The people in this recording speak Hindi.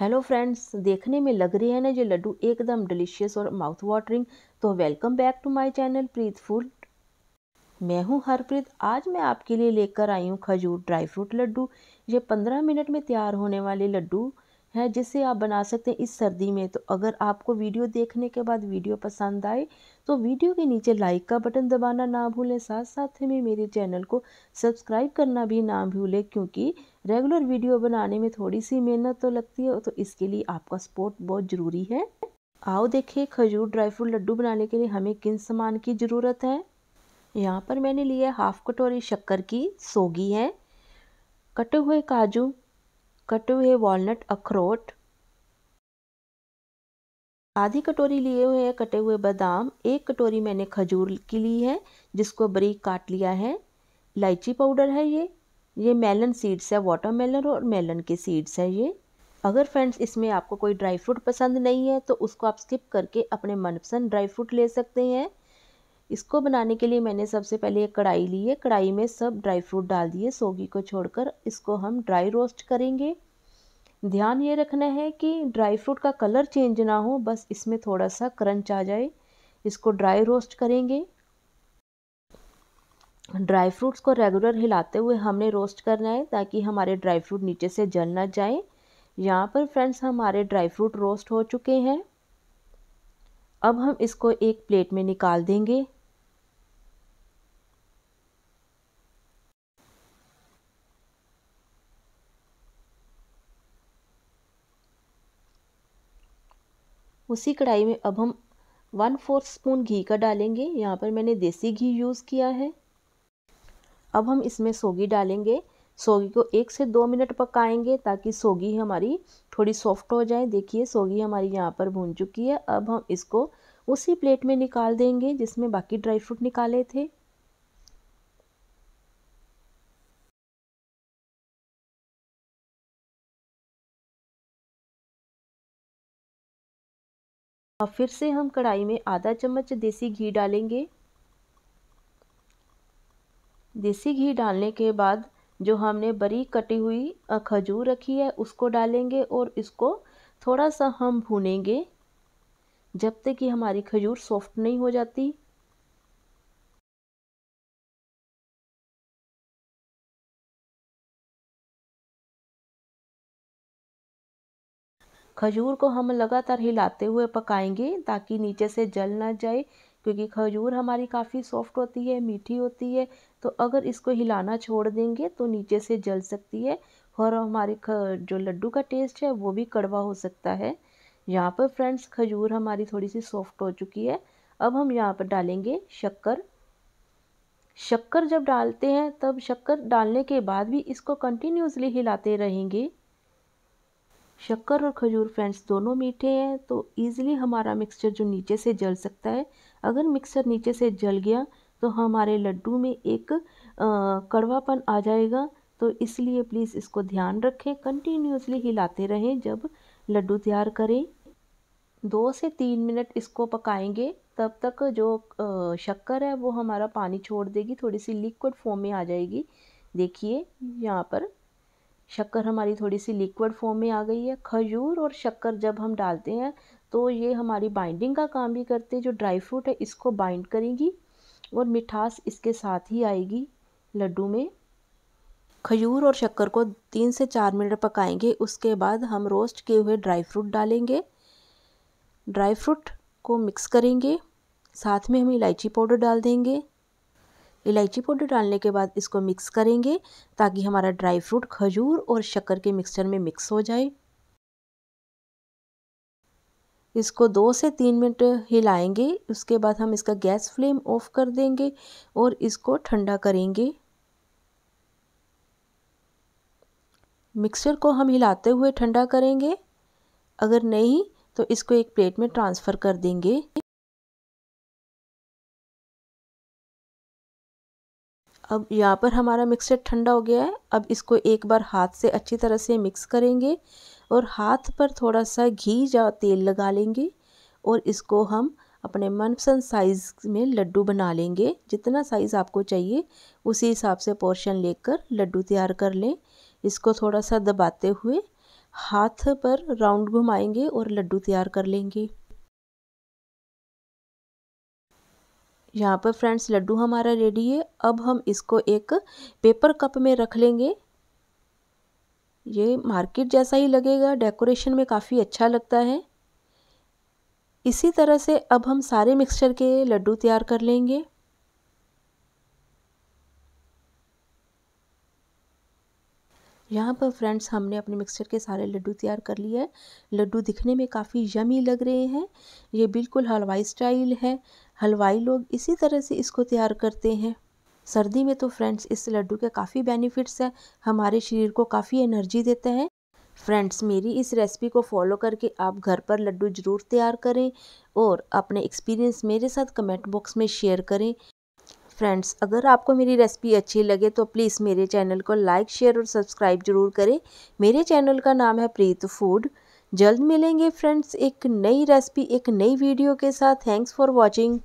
हेलो फ्रेंड्स देखने में लग रहे हैं ना ये लड्डू एकदम डिलीशियस और माउथ वाटरिंग तो welcome back to my channel Preet food मैं हूं हरप्रीत आज मैं आपके लिए लेकर आई हूं खजूर ड्राई फ्रूट लड्डू ये पंद्रह मिनट में तैयार होने वाले लड्डू हैं जिसे आप बना सकते हैं इस सर्दी में तो अगर आपको वीडियो देखने के बाद वीडियो पसंद आए तो वीडियो के नीचे लाइक का बटन दबाना ना भूलें साथ साथ में मेरे चैनल को सब्सक्राइब करना भी ना भूलें क्योंकि रेगुलर वीडियो बनाने में थोड़ी सी मेहनत तो लगती है तो इसके लिए आपका सपोर्ट बहुत ज़रूरी है आओ देखिए खजूर ड्राई फ्रूट लड्डू बनाने के लिए हमें किन सामान की ज़रूरत है यहाँ पर मैंने लिया हाफ कटोरी शक्कर की सोगी है कटे हुए काजू कटे हुए वॉलनट अखरोट आधी कटोरी लिए हुए हैं कटे हुए बादाम एक कटोरी मैंने खजूर की ली है जिसको बरीक काट लिया है इलायची पाउडर है ये ये मेलन सीड्स है वाटरमेलन और मेलन के सीड्स है ये अगर फ्रेंड्स इसमें आपको कोई ड्राई फ्रूट पसंद नहीं है तो उसको आप स्किप करके अपने मनपसंद ड्राई फ्रूट ले सकते हैं इसको बनाने के लिए मैंने सबसे पहले एक कढ़ाई ली है कढ़ाई में सब ड्राई फ्रूट डाल दिए सोगी को छोड़कर इसको हम ड्राई रोस्ट करेंगे ध्यान ये रखना है कि ड्राई फ्रूट का कलर चेंज ना हो बस इसमें थोड़ा सा क्रंच आ जाए इसको ड्राई रोस्ट करेंगे ड्राई फ्रूट्स को रेगुलर हिलाते हुए हमने रोस्ट करना है ताकि हमारे ड्राई फ्रूट नीचे से जल ना जाए यहाँ पर फ्रेंड्स हमारे ड्राई फ्रूट रोस्ट हो चुके हैं अब हम इसको एक प्लेट में निकाल देंगे उसी कढ़ाई में अब हम वन फोर्थ स्पून घी का डालेंगे यहाँ पर मैंने देसी घी यूज़ किया है अब हम इसमें सोगी डालेंगे सोगी को एक से दो मिनट पकाएंगे ताकि सोगी हमारी थोड़ी सॉफ्ट हो जाए देखिए सोगी हमारी यहाँ पर भून चुकी है अब हम इसको उसी प्लेट में निकाल देंगे जिसमें बाकी ड्राई फ्रूट निकाले थे अब फिर से हम कढ़ाई में आधा चम्मच देसी घी डालेंगे देसी घी डालने के बाद जो हमने बड़ी कटी हुई खजूर रखी है उसको डालेंगे और इसको थोड़ा सा हम भूनेंगे जब तक कि हमारी खजूर सॉफ्ट नहीं हो जाती खजूर को हम लगातार हिलाते हुए पकाएंगे ताकि नीचे से जल ना जाए क्योंकि खजूर हमारी काफ़ी सॉफ्ट होती है मीठी होती है तो अगर इसको हिलाना छोड़ देंगे तो नीचे से जल सकती है और हमारे जो लड्डू का टेस्ट है वो भी कड़वा हो सकता है यहाँ पर फ्रेंड्स खजूर हमारी थोड़ी सी सॉफ्ट हो चुकी है अब हम यहाँ पर डालेंगे शक्कर शक्कर जब डालते हैं तब शक्कर डालने के बाद भी इसको कंटिन्यूसली हिलाते रहेंगे शक्कर और खजूर फ्रेंड्स दोनों मीठे हैं तो ईज़िली हमारा मिक्सचर जो नीचे से जल सकता है अगर मिक्सचर नीचे से जल गया तो हमारे लड्डू में एक आ, कड़वापन आ जाएगा तो इसलिए प्लीज़ इसको ध्यान रखें कंटिन्यूसली हिलाते रहें जब लड्डू तैयार करें दो से तीन मिनट इसको पकाएंगे तब तक जो शक्कर है वो हमारा पानी छोड़ देगी थोड़ी सी लिक्विड फॉर्म में आ जाएगी देखिए यहाँ पर शक्कर हमारी थोड़ी सी लिक्विड फॉर्म में आ गई है खजूर और शक्कर जब हम डालते हैं तो ये हमारी बाइंडिंग का काम भी करते हैं जो ड्राई फ्रूट है इसको बाइंड करेंगी और मिठास इसके साथ ही आएगी लड्डू में खजूर और शक्कर को तीन से चार मिनट पकाएंगे उसके बाद हम रोस्ट किए हुए ड्राई फ्रूट डालेंगे ड्राई फ्रूट को मिक्स करेंगे साथ में हम इलायची पाउडर डाल देंगे इलायची पाउडर डालने के बाद इसको मिक्स करेंगे ताकि हमारा ड्राई फ्रूट खजूर और शक्कर के मिक्सचर में मिक्स हो जाए इसको दो से तीन मिनट हिलाएंगे उसके बाद हम इसका गैस फ्लेम ऑफ कर देंगे और इसको ठंडा करेंगे मिक्सचर को हम हिलाते हुए ठंडा करेंगे अगर नहीं तो इसको एक प्लेट में ट्रांसफ़र कर देंगे अब यहाँ पर हमारा मिक्सचर ठंडा हो गया है अब इसको एक बार हाथ से अच्छी तरह से मिक्स करेंगे और हाथ पर थोड़ा सा घी या तेल लगा लेंगे और इसको हम अपने मनपसंद साइज़ में लड्डू बना लेंगे जितना साइज़ आपको चाहिए उसी हिसाब से पोर्शन लेकर लड्डू तैयार कर लें इसको थोड़ा सा दबाते हुए हाथ पर राउंड घुमाएंगे और लड्डू तैयार कर लेंगे यहाँ पर फ्रेंड्स लड्डू हमारा रेडी है अब हम इसको एक पेपर कप में रख लेंगे ये मार्केट जैसा ही लगेगा डेकोरेशन में काफ़ी अच्छा लगता है इसी तरह से अब हम सारे मिक्सचर के लड्डू तैयार कर लेंगे यहाँ पर फ्रेंड्स हमने अपने मिक्सचर के सारे लड्डू तैयार कर लिए हैं लड्डू दिखने में काफ़ी यमी लग रहे हैं ये बिल्कुल हलवाई स्टाइल है हलवाई लोग इसी तरह से इसको तैयार करते हैं सर्दी में तो फ्रेंड्स इस लड्डू के काफ़ी बेनिफिट्स हैं हमारे शरीर को काफ़ी एनर्जी देते हैं फ्रेंड्स मेरी इस रेसिपी को फॉलो करके आप घर पर लड्डू ज़रूर तैयार करें और अपने एक्सपीरियंस मेरे साथ कमेंट बॉक्स में शेयर करें फ्रेंड्स अगर आपको मेरी रेसिपी अच्छी लगे तो प्लीज़ मेरे चैनल को लाइक शेयर और सब्सक्राइब जरूर करें मेरे चैनल का नाम है प्रीत फूड जल्द मिलेंगे फ्रेंड्स एक नई रेसिपी एक नई वीडियो के साथ थैंक्स फॉर वॉचिंग